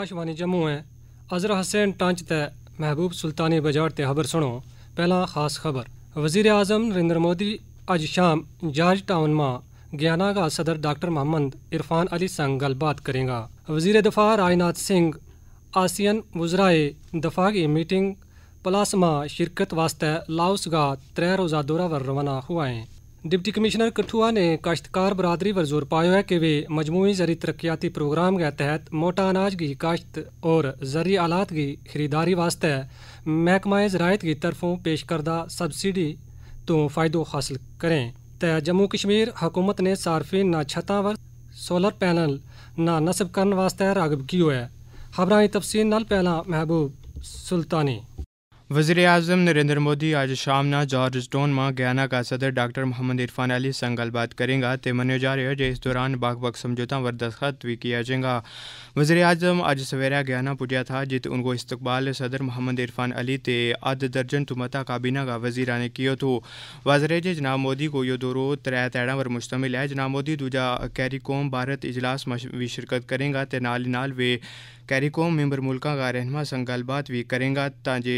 آکاشوانی جموں ہے ازر حسین ٹانچ تے محبوب سلطانی بجاڑ تے خبر سنو پہلا خاص خبر وزیر اعظم نریندر مودی اج شام جارج ٹاؤن ماں گیانا کا صدر ڈاکٹر محمد عرفان علی سنگ گل بات کرے گا وزیر دفاع راجناتھ سنگھ آسین وزرائے دفاع کی میٹنگ پلاسما شرکت واسطے لاؤس گاہ تر روزہ دورہ پر روانہ ہوا ہے ڈپٹی کمشنر کٹوا نے کاشتکار برادری پر زور پایا ہے کہ وہ مجموعی زرعی ترقیاتی پروگرام کے تحت موٹا اناج کی کاشت اور زرعی آلات کی خریداری واسطے محکمہ زراعت کی طرفوں پیش کردہ سبسڈی تو فائدہ حاصل کریں تے جموں کشمیر حکومت نے صارفین نہ چھتاں سولر پینل نہ نصب کرنے واسطے راغب کی ہوئے خبریں تفصیل نال پہلا محبوب سلطانی وزیر اعظم نریندر مودی آج شام نہ جارج ماں گیانا کا صدر ڈاکٹر محمد عرفان علی سنگ گل بات کریں گا منیا جا رہے ہو جس دوران باغ باغ سمجھوتا پر دستخط بھی کیا جائے گا وزیر اعظم آج سویرا گیانا پجیا تھا جت ان کو استقبال صدر محمد عرفان علی تے اد درجن تو کابینہ کا وزیرہ نے کیا تو واضح رہے جی جناب مودی کو یہ دورو ترے تیڑا پر مشتمل ہے جناب مودی دوجا کیری کوم بھارت اجلاس میں شرکت کرے گا نال نال وے کیری کوم ممبر ملکوں کا رہنما سنگھ گل بات بھی کرے گا تاج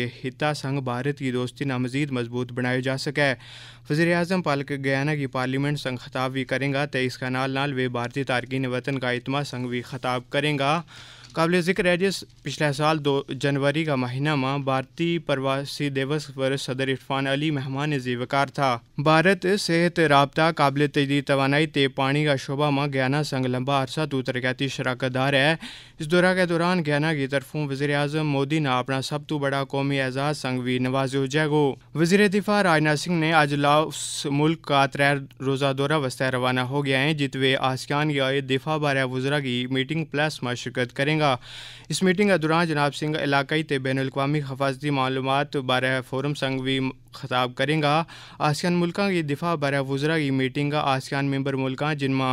سنگ بھارت کی دوستی نہ مزید مضبوط بنایا جا سکے وزیر اعظم پالک کی پارلیمنٹ سنگ خطاب بھی کرے گا اس کا نال نال وہ بھارتی تارکین وطن کا اتما سنگ بھی خطاب کرے گا قابل ذکر ہے جس پچھلے سال دو جنوری کا مہینہ ماں بھارتی پرواسی دیوس پر صدر عرفان علی مہمان نے تھا بھارت صحت رابطہ قابل تجدید توانائی تے پانی کا شعبہ ماں گیانہ سنگ لمبا عرصہ تو ترکیتی شراکت دار ہے اس دورہ کے دوران گیانہ کی طرفوں وزیر اعظم مودی نے اپنا تو بڑا قومی اعزاز سنگ بھی نواز ہو جائے کو وزیر دفاع راجناتھ سنگھ نے آج لاؤس ملک کا تر روزہ دورہ وسطہ روانہ ہو گیا ہے جتوے آسکان گائے دفاع بارہ وزرا کی میٹنگ پلس میں شرکت کریں گے اس میٹنگ دوران جناب سنگھ علاقائی تے بین الاقوامی حفاظتی معلومات بارے فورم سنگ بھی خطاب کریں گا آسیان ملکاں کی دفاع برا وزراء کی میٹنگ آسیان ممبر ملک جنما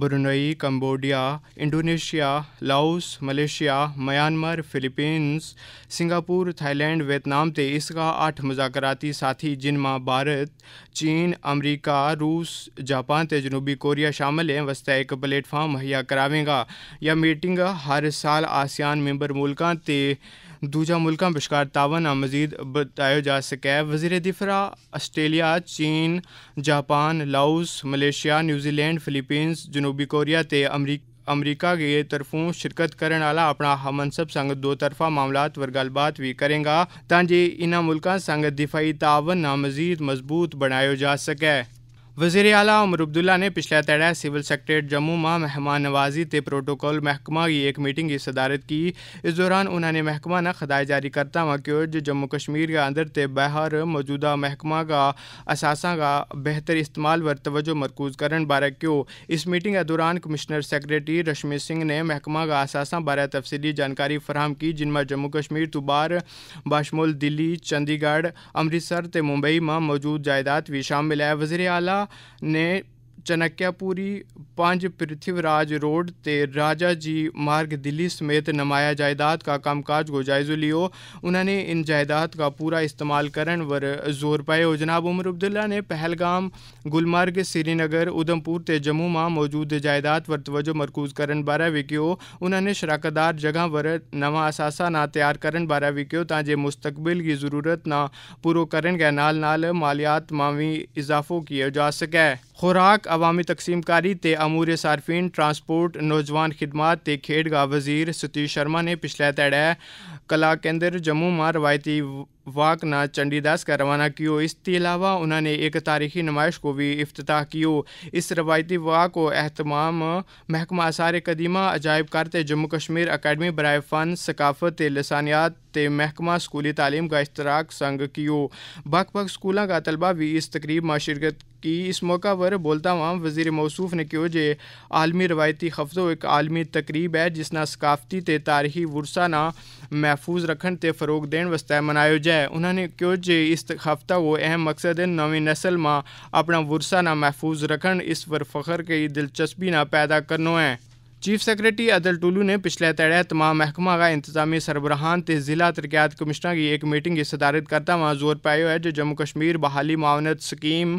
Brunei Cambodia Indonesia Laos Malaysia Myanmar Philippines Singapore لینڈ ویتنام تے اس کا اٹھ مذاکراتی ساتھی جن بھارت چین امریکہ روس جاپان تے جنوبی کوریا شامل ہیں وسطے ایک پلیٹ فارم مہیا کراویں گا یہ میٹنگ ہر سال آسیان ممبر تے دوجا ملکوں بشکار تاون مزید بتایا جا سکے وزیر دفعہ آسٹریلیا چین Japan Laos New Zealand Philippines جنوبی کوریا امریکہ کے طرفوں شرکت کرنے والا اپنا منصب سنگ دو طرفہ معاملات پر بات بھی کرے گا تاکہ انہوں ملکوں سنگ دفاعی نہ مزید مضبوط بنایا جا سکے وزیر اعلیٰ عمر عبداللہ نے پچھلے تحڑے سیول سیکٹریٹ جموں ماہ مہمان نوازی تے پروٹوکول محکمہ کی ایک میٹنگ صدارت کی اس دوران انہوں نے محکمہ نہ خدائے جاری کرتا ہوا کہ جموں کشمیر کے اندر تے باہر موجودہ محکمہ کا اثاساں کا بہتر استعمال ور توجہ مرکوز کرن بارے کیو اس میٹنگ کے دوران کمشنر سیکرٹری رشمی سنگھ نے محکمہ کا اثاساں بارے تفصیلی جانکاری فراہم کی جن میں جموں کشمیر تو بار باشمول دلی چندی گڑھ امرتسر تے ممبئی میں موجود جائیداد بھی شامل ہے وزیر اعلیٰ ne چاکیاپور پانچ پرتھوراج روڈ سے راجا جی مارگ دلی سمیت نمایا جائیداد کا کام کاج کو جائزہ لو ان جائیداد کا پورا استعمال کرنے پر زور پاؤ جناب امر عبدلہ نے پہلگام گلمرگ سری نگر ادھمپور جموں میں موجود جائیداد پر توجہ مرکوز کرنے بارے بھی کہو ان نے شراکت دار جگہوں پر نوا اثاسہ ن تیار کرنے بارے بھی تستقبل کی ضرورت نرو کریں گے نال نا مالیات میں اضافہ کیا جا سکے خوراک عوامی تقسیم کاری تے امور صارفین ٹرانسپورٹ نوجوان خدمات تے کھیڑ گا وزیر ستیش شرما نے پچھلے تیڑے کلا کیندر جموں ماں روایتی واک نہ چنڈی داس کا روانہ کیو اس کے علاوہ انہوں نے ایک تاریخی نمائش کو بھی افتتاح کیو اس روایتی واک کو اہتمام محکمہ آثار قدیمہ عجائب کرتے جموں کشمیر اکیڈمی برائے فن ثقافت لسانیات تے محکمہ سکولی تعلیم کا اشتراک سنگ کیو بک بک سکولوں کا طلبہ بھی اس تقریب میں شرکت کی اس موقع پر بولتا وزیر موصوف نے کہو عالمی روایتی ہفتوں ایک عالمی تقریب ہے جس نے ثقافتی تاریخی ورثہ نا محفوظ رکھن تے فروغ دین وسطے منایا جائے انہوں نے کیوں جی اس ہفتہ وہ اہم مقصد ہے نوی نسل ماں اپنا ورثہ نہ محفوظ رکھن اس پر فخر کی دلچسپی نہ پیدا کرنا ہے چیف سیکرٹری عدل ٹولو نے پچھلے تڑے تمام محکمہ کا انتظامی سربراہان تے ضلع ترکیات کمشنر کی ایک میٹنگ کی صدارت کرتا وہاں زور پایا ہے جو جموں کشمیر بحالی معاونت سکیم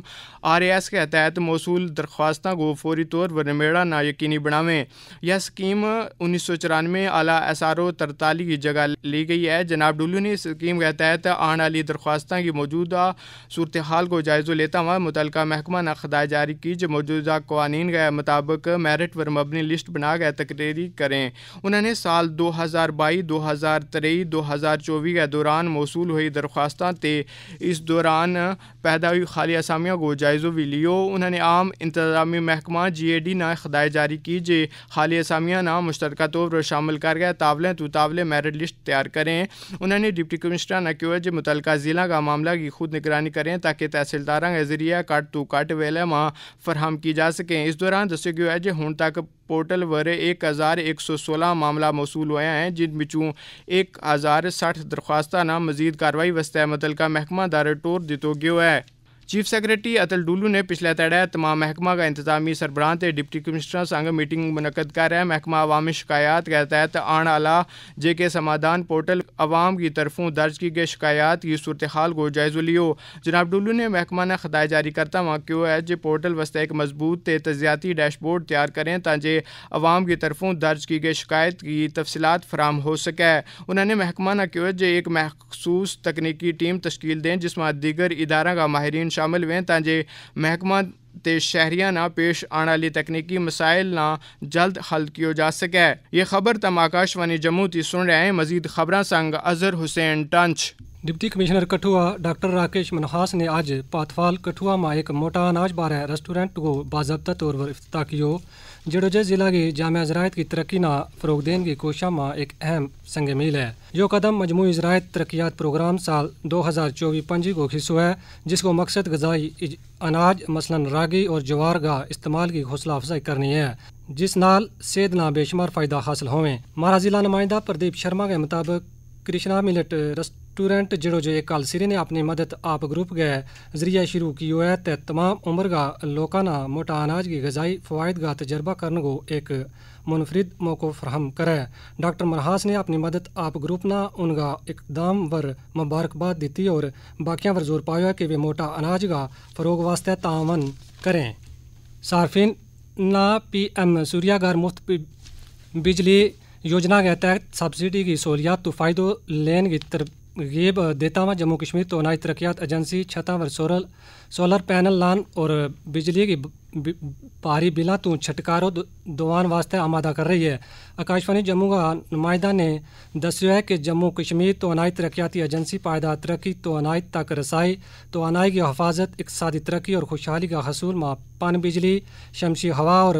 آر اے ایس کے تحت موصول درخواستوں کو فوری طور پر نمیڑا نا یقینی بناویں یہ سکیم انیس سو چورانوے اعلیٰ ایس آر او کی جگہ لی گئی ہے جناب ڈولو نے اس سکیم کے تحت آنے والی درخواستوں کی موجودہ صورتحال کو جائزہ لیتا ہوا متعلقہ محکمہ نا خدائے جاری کی جو موجودہ قوانین مطابق میرٹ پر مبنی لسٹ بنا تقریری کریں نے سال دو ہزار بائی دو ہزار تری دو ہزار کے دوران موصول ہوئی اس دوران پیدا ہوئی خالی اسامیاں کو جائزو بھی لیو نے عام انتظامی محکمہ جی اے ڈی نہ خدائے جاری کی مشترکہ طور پر شامل کر گئے تاولیں تو تاولیں میرٹ لسٹ تیار کریں انہوں نے ڈپٹی کمشنر نے جی متعلقہ ضلع کا معاملہ کی خود نگرانی کریں تاکہ تحصیلدار کے ذریعہ کٹ تو کٹ ویلے ماں فراہم کی جا سکیں اس دوران دس ہے پورٹل ور ایک ہزار ایک سو سولہ معاملہ موصول ہوا جن جنچوں ایک ہزار سٹھ درخواستہ نہ مزید کاروائی وسطے متعلقہ محکمہ دار ٹور گیو ہے چیف سیکرٹری اتل ڈولو نے پچھلے تڑے تمام محکمہ کا انتظامی سربراہ تے ڈپٹی کمشنر سنگ میٹنگ منعقد کر محکمہ عوامی شکایات کے تحت آن جے کے سمادان پورٹل عوام کی طرفوں درج کی گئے شکایات کی صورتحال کو جائزہ لیو جناب ڈولو نے محکمہ نے خدایت جاری کرتا ہے جے پورٹل ایک مضبوط تے تجزیاتی ڈیش بورڈ تیار کریں تاجے عوام کی طرفوں درج کی گئی شکایت کی تفصیلات فراہم ہو سکے انہوں نے محکمہ نے ہے کہ ایک مخصوص تکنیکی ٹیم تشکیل دیں جس میں دیگر ادارہ کا ماہرین شہری پیش آنے والی تکنیکی مسائل نہ جلد حل کی سکے یہ خبر تم آکاشوانی جموں کی سن رہے ہیں مزید خبر حسین ٹانچ ڈپٹی کمشنر کٹو ڈاک راکیش منہاس نے کٹوا ماہ ایک موٹا اناج بارے ریسٹورینٹ کو باضابطہ طور پر جڈوج ضلع کی جامع زراعت کی ترقی نہ فروغ دین کی ایک اہم سنگ میل ہے جو قدم مجموعی زراعت ترقیات پروگرام سال دو ہزار چوبی کو حصہ ہے جس کو مقصد غذائی اناج مثلا راگی اور جوار کا استعمال کی حوصلہ افزائی کرنی ہے جس نال سید نہ بے شمار فائدہ حاصل ہوا ضلع نمائندہ پردیپ شرما کے مطابق کرشنا ملٹ رسٹ ٹورینٹ جڑو ایک کال سرے نے اپنی مدد آپ گروپ گئے ذریعہ شروع کی ہوئے تمام عمر کا لوکانا موٹا اناج کی غذائی کا تجربہ کو ایک منفرد موقع فراہم کرے ڈاکٹر مرہاس نے اپنی مدد آپ گروپ نا کا اقدام ور مبارکباد دیتی اور باقیاں پر زور پایا کہ وہ موٹا اناج کا فروغ واسطے تعاون کریں صارفین نا پی ایم سوریا گھر مفت بجلی یوجنا کے تحت سبسڈی کی سہولیات تو فائدہ لین غیب دیتا دیتاو جموں کشمیر تو توانائی ترقیات ایجنسی چھتاں سولر پینل لان اور بجلی کی بھاری بلاں تو چھٹکاروں دوان واسطے آمادہ کر رہی ہے آکاشوانی جموں کا نمائندہ نے دسو ہے کہ جموں کشمیر تو توانائی ترقیاتی ایجنسی پائیدار ترقی تو توانائی تک رسائی تو توانائی کی حفاظت اقتصادی ترقی اور خوشحالی کا حصول ماں پن بجلی شمسی ہوا اور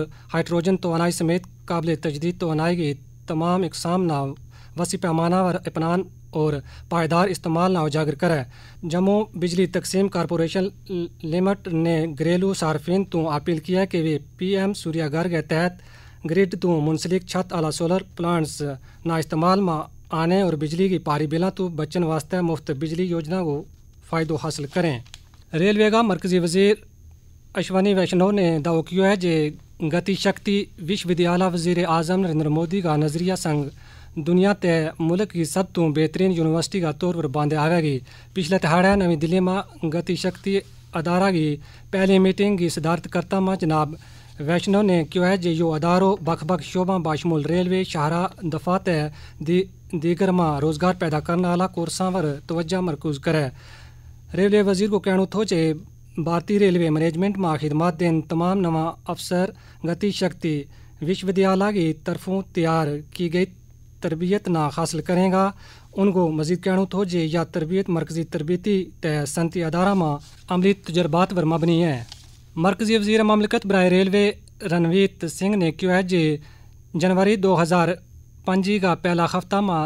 تو توانائی سمیت قابل تجدید تو توانائی کی تمام اقسام نہ وسیع پیمانہ اور اپنان اور پائیدار استعمال نہ اجاگر کرے جموں بجلی تقسیم کارپوریشن لمٹ نے گھریلو صارفین تو اپیل کیا ہے کہ وہ پی ایم سوریا کے تحت گریڈ تو منسلک چھت آلہ سولر پلانٹس نہ استعمال آنے اور بجلی کی پاری بلوں تو بچن واسطے مفت بجلی یوجنا کو فائدہ حاصل کریں ریلوے کا مرکزی وزیر اشونی ویشنو نے دعو کیا ہے کہ گتی شکتی وشو ودیالہ وزیر اعظم نریندر مودی کا نظریہ سنگ دنیا تے ملک کی سب تو بہترین یونیورسٹی کا طور پر باندھے آگے گی پچھلے تہاڑے نوی دلی میں گتی شکتی ادارہ کی پہلی میٹنگ کی صدارت کرتا میں جناب ویشنو نے کیوں ہے جی جو ادارو بخ بک شعبہ باشمول ریلوے شاہراہ دی دیگر ماں روزگار پیدا کرنے والا کورساں پر توجہ مرکوز کرے ریلوے وزیر کو کہنا تھو جے بھارتی ریلوے منیجمنٹ ماں خدمات دین تمام نواں افسر گتی شکتی وشوالیہ کی طرفوں تیار کی گئی تربیت نہ حاصل کریں گا ان کو مزید کہنا تو جی یا تربیت مرکزی تربیتی صنعتی ادارہ ماں عملی تجربات ورما مبنی ہے مرکزی وزیر مملکت برائے ریلوے رنویت سنگھ نے کیا ہے کہ جنوری دو ہزار پنجی کا پہلا ہفتہ ماں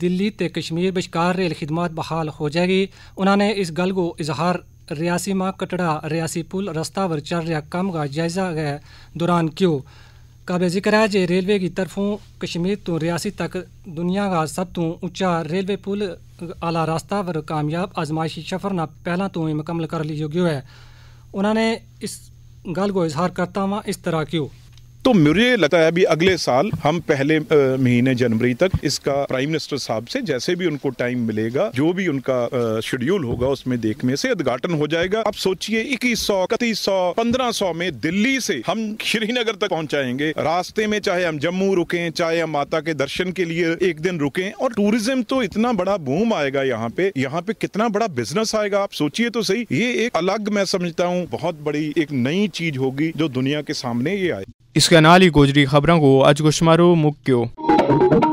دلی تے کشمیر بشکار ریل خدمات بحال ہو جائے گی انہوں نے اس گل کو اظہار ریاسی ماں کٹڑا ریاسی پل رستہ ور چل رہا کام کا جائزہ ہے دوران کیوں کابل ذکر ہے کہ ریلوے کی طرفوں کشمیر تو ریاست تک دنیا کا سبتوں اچا ریلوے پوا راستہ پر کامیاب آزمائشی سفر نہ پہلے تو ہی مکمل کرنے یوگی ہو ہے انہوں نے اس گل کو اظہار کرتا ہوں اس طرح کیوں تو مجھے لگتا ہے ابھی اگلے سال ہم پہلے مہینے جنوری تک اس کا پرائم منسٹر صاحب سے جیسے بھی ان کو ٹائم ملے گا جو بھی ان کا شیڈیول ہوگا اس میں دیکھنے سے ادگاٹن ہو جائے گا آپ سوچئے اکیس سو اکتیس سو پندرہ سو میں دلی سے ہم شری نگر تک پہنچائیں گے راستے میں چاہے ہم جموں رکیں چاہے ہم ماتا کے درشن کے لیے ایک دن رکیں اور ٹوریزم تو اتنا بڑا بوم آئے گا یہاں پہ یہاں پہ کتنا بڑا بزنس آئے گا آپ سوچئے تو صحیح یہ ایک الگ میں سمجھتا ہوں بہت بڑی ایک نئی چیز ہوگی جو دنیا کے سامنے یہ آئے اس کے نال ہی گوجری خبروں کو اج اجکشمارو مکیو